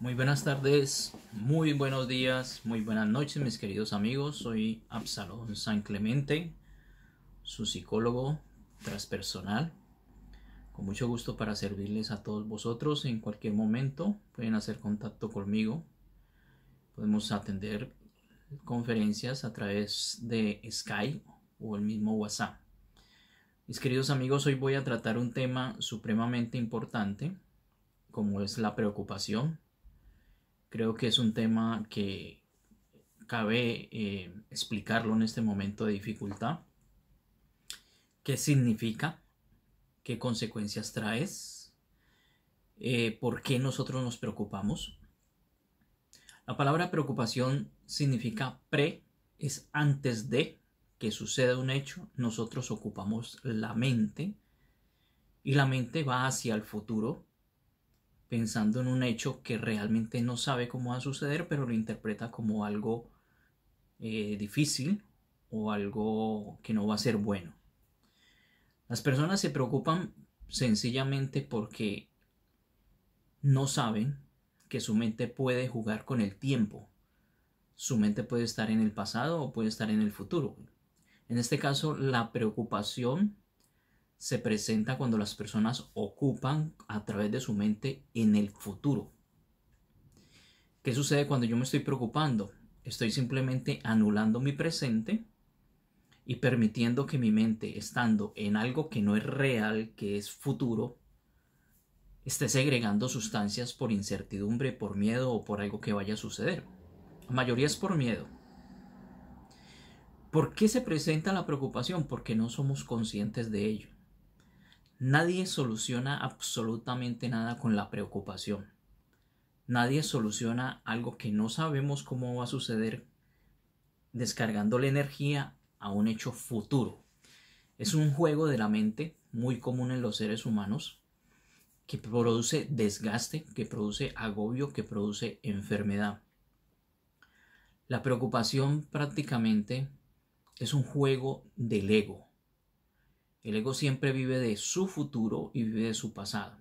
Muy buenas tardes, muy buenos días, muy buenas noches mis queridos amigos. Soy Absalón San Clemente, su psicólogo transpersonal. Con mucho gusto para servirles a todos vosotros en cualquier momento. Pueden hacer contacto conmigo. Podemos atender conferencias a través de Skype o el mismo WhatsApp. Mis queridos amigos, hoy voy a tratar un tema supremamente importante como es la preocupación Creo que es un tema que cabe eh, explicarlo en este momento de dificultad. ¿Qué significa? ¿Qué consecuencias traes? Eh, ¿Por qué nosotros nos preocupamos? La palabra preocupación significa pre, es antes de que suceda un hecho, nosotros ocupamos la mente y la mente va hacia el futuro, pensando en un hecho que realmente no sabe cómo va a suceder, pero lo interpreta como algo eh, difícil o algo que no va a ser bueno. Las personas se preocupan sencillamente porque no saben que su mente puede jugar con el tiempo. Su mente puede estar en el pasado o puede estar en el futuro. En este caso, la preocupación se presenta cuando las personas ocupan a través de su mente en el futuro. ¿Qué sucede cuando yo me estoy preocupando? Estoy simplemente anulando mi presente y permitiendo que mi mente, estando en algo que no es real, que es futuro, esté segregando sustancias por incertidumbre, por miedo o por algo que vaya a suceder. La mayoría es por miedo. ¿Por qué se presenta la preocupación? Porque no somos conscientes de ello. Nadie soluciona absolutamente nada con la preocupación. Nadie soluciona algo que no sabemos cómo va a suceder descargando la energía a un hecho futuro. Es un juego de la mente muy común en los seres humanos que produce desgaste, que produce agobio, que produce enfermedad. La preocupación prácticamente es un juego del ego. El ego siempre vive de su futuro y vive de su pasado.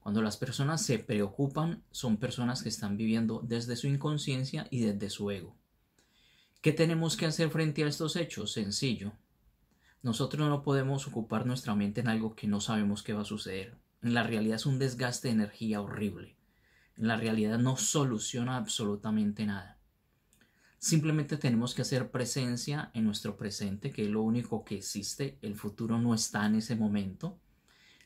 Cuando las personas se preocupan, son personas que están viviendo desde su inconsciencia y desde su ego. ¿Qué tenemos que hacer frente a estos hechos? Sencillo. Nosotros no podemos ocupar nuestra mente en algo que no sabemos qué va a suceder. En la realidad es un desgaste de energía horrible. En la realidad no soluciona absolutamente nada. Simplemente tenemos que hacer presencia en nuestro presente, que es lo único que existe, el futuro no está en ese momento.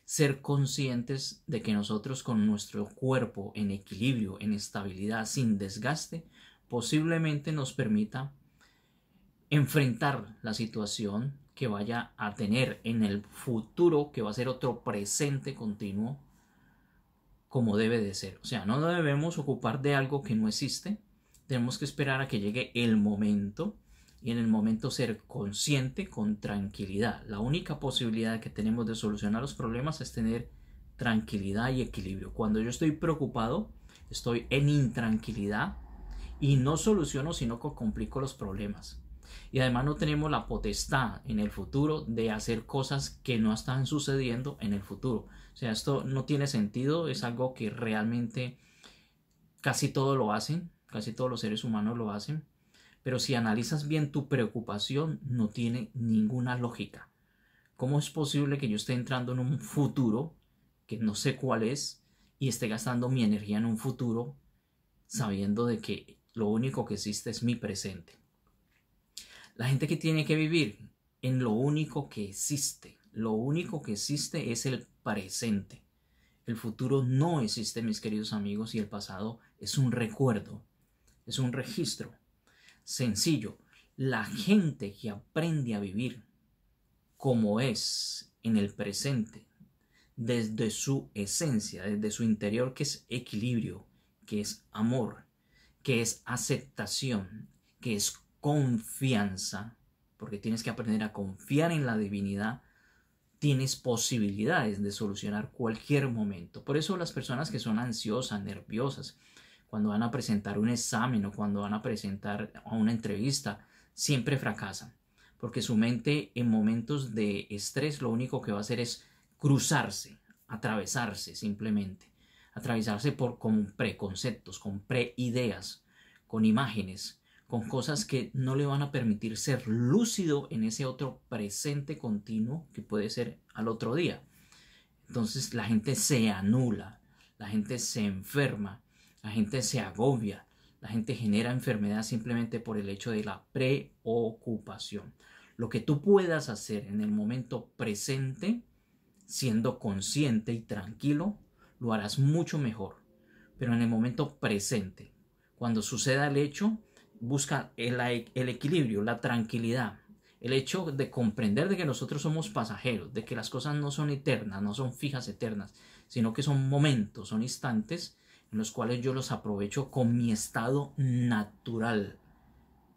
Ser conscientes de que nosotros con nuestro cuerpo en equilibrio, en estabilidad, sin desgaste, posiblemente nos permita enfrentar la situación que vaya a tener en el futuro, que va a ser otro presente continuo, como debe de ser. O sea, no debemos ocupar de algo que no existe, tenemos que esperar a que llegue el momento y en el momento ser consciente con tranquilidad. La única posibilidad que tenemos de solucionar los problemas es tener tranquilidad y equilibrio. Cuando yo estoy preocupado, estoy en intranquilidad y no soluciono sino que complico los problemas. Y además no tenemos la potestad en el futuro de hacer cosas que no están sucediendo en el futuro. O sea, esto no tiene sentido, es algo que realmente casi todo lo hacen, casi todos los seres humanos lo hacen, pero si analizas bien tu preocupación no tiene ninguna lógica. ¿Cómo es posible que yo esté entrando en un futuro que no sé cuál es y esté gastando mi energía en un futuro sabiendo de que lo único que existe es mi presente? La gente que tiene que vivir en lo único que existe, lo único que existe es el presente. El futuro no existe, mis queridos amigos, y el pasado es un recuerdo es un registro sencillo. La gente que aprende a vivir como es en el presente, desde su esencia, desde su interior, que es equilibrio, que es amor, que es aceptación, que es confianza, porque tienes que aprender a confiar en la divinidad, tienes posibilidades de solucionar cualquier momento. Por eso las personas que son ansiosas, nerviosas, cuando van a presentar un examen o cuando van a presentar a una entrevista, siempre fracasan, porque su mente en momentos de estrés lo único que va a hacer es cruzarse, atravesarse simplemente, atravesarse por, con preconceptos, con preideas, con imágenes, con cosas que no le van a permitir ser lúcido en ese otro presente continuo que puede ser al otro día. Entonces la gente se anula, la gente se enferma, la gente se agobia, la gente genera enfermedad simplemente por el hecho de la preocupación. Lo que tú puedas hacer en el momento presente, siendo consciente y tranquilo, lo harás mucho mejor. Pero en el momento presente, cuando suceda el hecho, busca el, e, el equilibrio, la tranquilidad, el hecho de comprender de que nosotros somos pasajeros, de que las cosas no son eternas, no son fijas eternas, sino que son momentos, son instantes, los cuales yo los aprovecho con mi estado natural.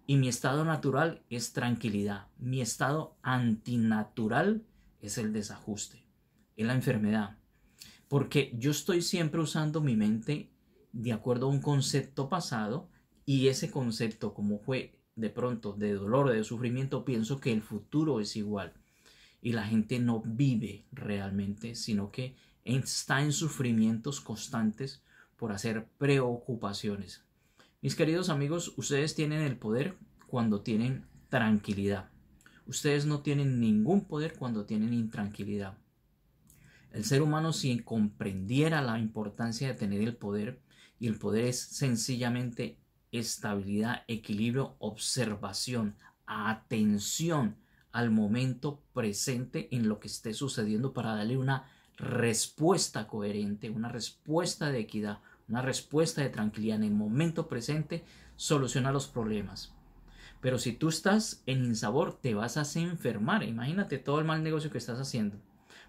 Y mi estado natural es tranquilidad. Mi estado antinatural es el desajuste, es la enfermedad. Porque yo estoy siempre usando mi mente de acuerdo a un concepto pasado y ese concepto como fue de pronto de dolor, o de sufrimiento, pienso que el futuro es igual. Y la gente no vive realmente, sino que está en sufrimientos constantes por hacer preocupaciones. Mis queridos amigos, ustedes tienen el poder cuando tienen tranquilidad. Ustedes no tienen ningún poder cuando tienen intranquilidad. El ser humano si comprendiera la importancia de tener el poder, y el poder es sencillamente estabilidad, equilibrio, observación, atención al momento presente en lo que esté sucediendo para darle una respuesta coherente, una respuesta de equidad, una respuesta de tranquilidad en el momento presente soluciona los problemas. Pero si tú estás en insabor, te vas a enfermar. Imagínate todo el mal negocio que estás haciendo.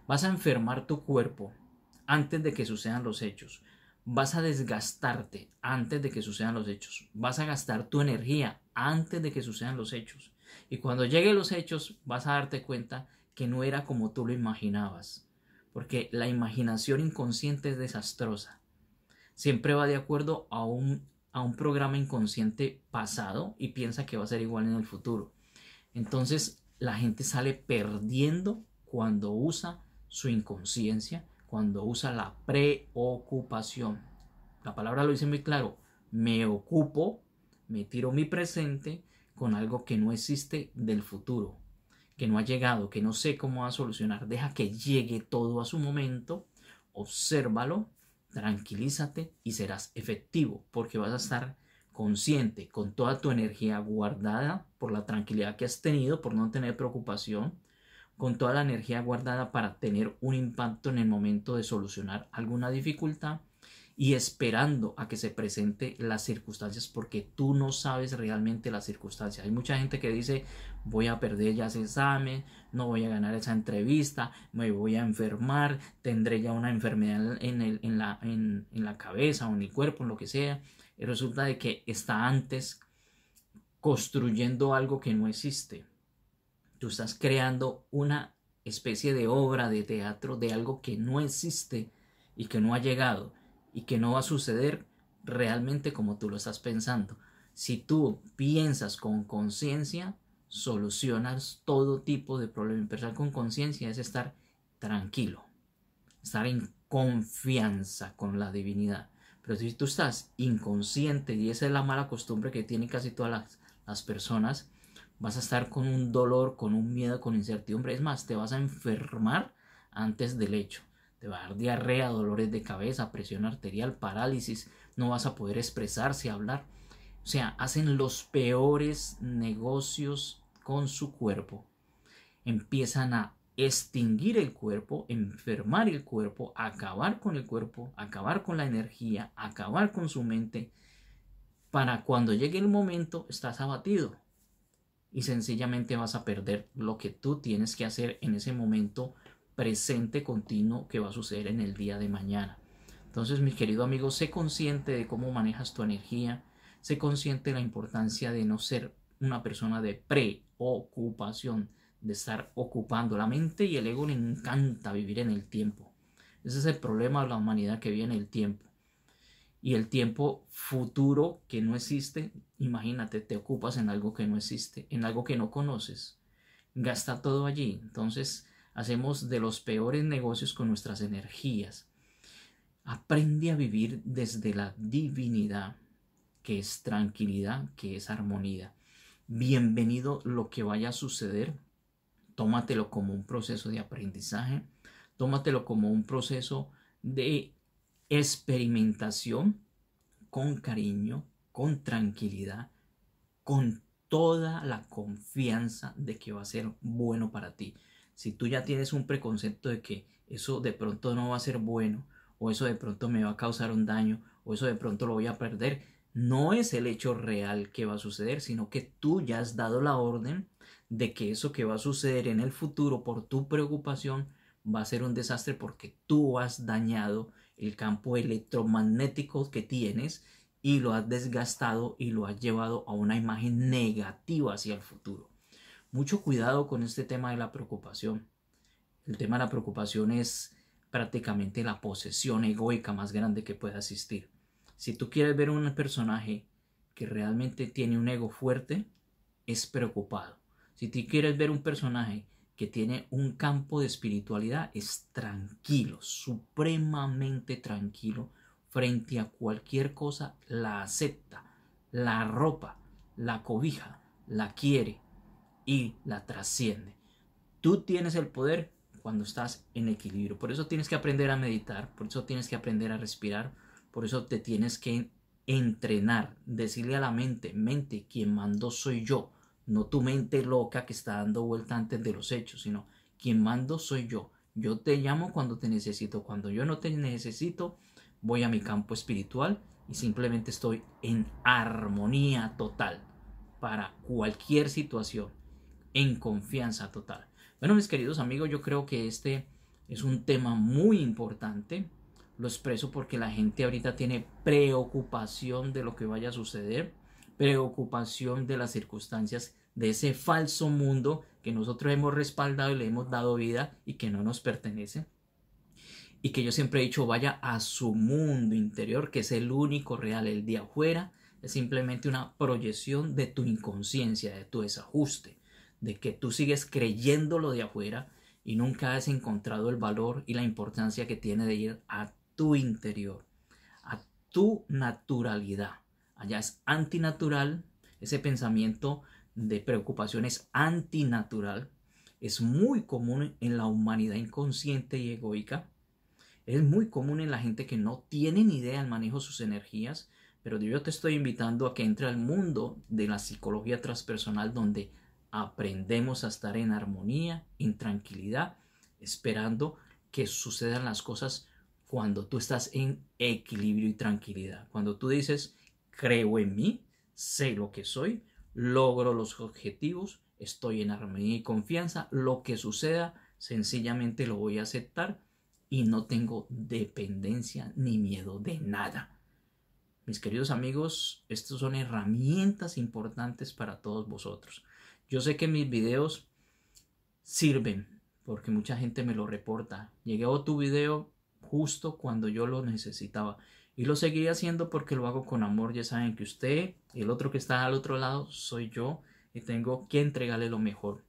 Vas a enfermar tu cuerpo antes de que sucedan los hechos. Vas a desgastarte antes de que sucedan los hechos. Vas a gastar tu energía antes de que sucedan los hechos. Y cuando lleguen los hechos, vas a darte cuenta que no era como tú lo imaginabas. Porque la imaginación inconsciente es desastrosa siempre va de acuerdo a un, a un programa inconsciente pasado y piensa que va a ser igual en el futuro. Entonces la gente sale perdiendo cuando usa su inconsciencia, cuando usa la preocupación. La palabra lo dice muy claro, me ocupo, me tiro mi presente con algo que no existe del futuro, que no ha llegado, que no sé cómo va a solucionar. Deja que llegue todo a su momento, obsérvalo, tranquilízate y serás efectivo porque vas a estar consciente con toda tu energía guardada por la tranquilidad que has tenido, por no tener preocupación, con toda la energía guardada para tener un impacto en el momento de solucionar alguna dificultad y esperando a que se presente las circunstancias porque tú no sabes realmente las circunstancias. Hay mucha gente que dice voy a perder ya ese examen, no voy a ganar esa entrevista, me voy a enfermar, tendré ya una enfermedad en, el, la, en, la cabeza o en el cuerpo, lo que sea. Y resulta de que está antes construyendo algo que no existe. Tú estás creando una especie de obra de teatro de algo que no existe y que no ha llegado y que no va a suceder realmente como tú lo estás pensando. Si tú piensas con conciencia, solucionas todo tipo de problema. Pensar con conciencia es estar tranquilo, estar en confianza con la divinidad. Pero si tú estás inconsciente, y esa es la mala costumbre que tienen casi todas las personas, vas a estar con un dolor, con un miedo, con incertidumbre. Es más, te vas a enfermar antes del hecho te va a dar diarrea, dolores de cabeza, presión arterial, parálisis, no vas a poder expresarse, hablar. O sea, hacen los peores negocios con su cuerpo. Empiezan a extinguir el cuerpo, enfermar el cuerpo, acabar con el cuerpo, acabar con la energía, acabar con su mente, para cuando llegue el momento estás abatido y sencillamente vas a perder lo que tú tienes que hacer en ese momento presente continuo que va a suceder en el día de mañana. Entonces, mi querido amigo, sé consciente de cómo manejas tu energía, sé consciente de la importancia de no ser una persona de preocupación, de estar ocupando. La mente y el ego le encanta vivir en el tiempo. Ese es el problema de la humanidad que vive en el tiempo. Y el tiempo futuro que no existe, imagínate, te ocupas en algo que no existe, en algo que no conoces. Gasta todo allí. Entonces, Hacemos de los peores negocios con nuestras energías. Aprende a vivir desde la divinidad, que es tranquilidad, que es armonía. Bienvenido lo que vaya a suceder. Tómatelo como un proceso de aprendizaje. Tómatelo como un proceso de experimentación con cariño, con tranquilidad, con toda la confianza de que va a ser bueno para ti si tú ya tienes un preconcepto de que eso de pronto no va a ser bueno, o eso de pronto me va a causar un daño, o eso de pronto lo voy a perder, no es el hecho real que va a suceder, sino que tú ya has dado la orden de que eso que va a suceder en el futuro por tu preocupación va a ser un desastre porque tú has dañado el campo electromagnético que tienes y lo has desgastado y lo has llevado a una imagen negativa hacia el futuro. Mucho cuidado con este tema de la preocupación. El tema de la preocupación es prácticamente la posesión egoica más grande que puede existir. Si tú quieres ver un personaje que realmente tiene un ego fuerte, es preocupado. Si tú quieres ver un personaje que tiene un campo de espiritualidad, es tranquilo, supremamente tranquilo frente a cualquier cosa, la acepta, la ropa, la cobija, la quiere, y la trasciende. Tú tienes el poder cuando estás en equilibrio. Por eso tienes que aprender a meditar, por eso tienes que aprender a respirar, por eso te tienes que entrenar, decirle a la mente, mente, quien mando soy yo, no tu mente loca que está dando vuelta antes de los hechos, sino quien mando soy yo. Yo te llamo cuando te necesito, cuando yo no te necesito, voy a mi campo espiritual y simplemente estoy en armonía total para cualquier situación en confianza total. Bueno, mis queridos amigos, yo creo que este es un tema muy importante. Lo expreso porque la gente ahorita tiene preocupación de lo que vaya a suceder, preocupación de las circunstancias de ese falso mundo que nosotros hemos respaldado y le hemos dado vida y que no nos pertenece. Y que yo siempre he dicho, vaya a su mundo interior, que es el único real, el día afuera, es simplemente una proyección de tu inconsciencia, de tu desajuste de que tú sigues creyendo lo de afuera y nunca has encontrado el valor y la importancia que tiene de ir a tu interior, a tu naturalidad. Allá es antinatural, ese pensamiento de preocupación es antinatural, es muy común en la humanidad inconsciente y egoica, es muy común en la gente que no tiene ni idea del manejo de sus energías, pero yo te estoy invitando a que entre al mundo de la psicología transpersonal donde aprendemos a estar en armonía, en tranquilidad, esperando que sucedan las cosas cuando tú estás en equilibrio y tranquilidad. Cuando tú dices, creo en mí, sé lo que soy, logro los objetivos, estoy en armonía y confianza, lo que suceda, sencillamente lo voy a aceptar y no tengo dependencia ni miedo de nada. Mis queridos amigos, estas son herramientas importantes para todos vosotros. Yo sé que mis videos sirven porque mucha gente me lo reporta. a tu video justo cuando yo lo necesitaba. Y lo seguiré haciendo porque lo hago con amor. Ya saben que usted, el otro que está al otro lado, soy yo y tengo que entregarle lo mejor.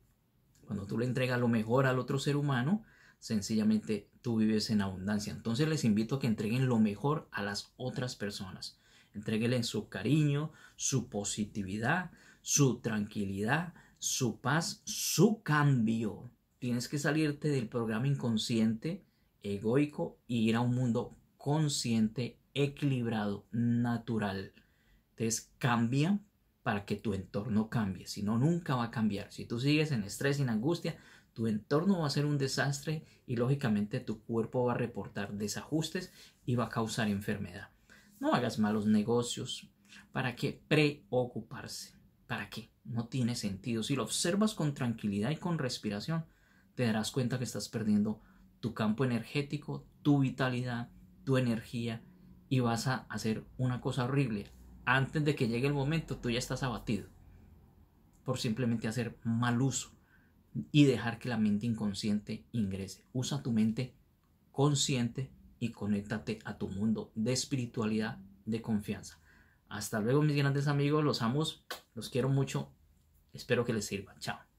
Cuando tú le entregas lo mejor al otro ser humano, sencillamente tú vives en abundancia. Entonces les invito a que entreguen lo mejor a las otras personas. Entréguenle su cariño, su positividad, su tranquilidad, su paz, su cambio. Tienes que salirte del programa inconsciente, egoico, y ir a un mundo consciente, equilibrado, natural. Entonces cambia para que tu entorno cambie, si no, nunca va a cambiar. Si tú sigues en estrés, en angustia, tu entorno va a ser un desastre y lógicamente tu cuerpo va a reportar desajustes y va a causar enfermedad. No hagas malos negocios. ¿Para qué preocuparse? ¿Para qué? no tiene sentido. Si lo observas con tranquilidad y con respiración, te darás cuenta que estás perdiendo tu campo energético, tu vitalidad, tu energía y vas a hacer una cosa horrible. Antes de que llegue el momento, tú ya estás abatido por simplemente hacer mal uso y dejar que la mente inconsciente ingrese. Usa tu mente consciente y conéctate a tu mundo de espiritualidad, de confianza. Hasta luego mis grandes amigos, los amos, los quiero mucho, espero que les sirva, chao.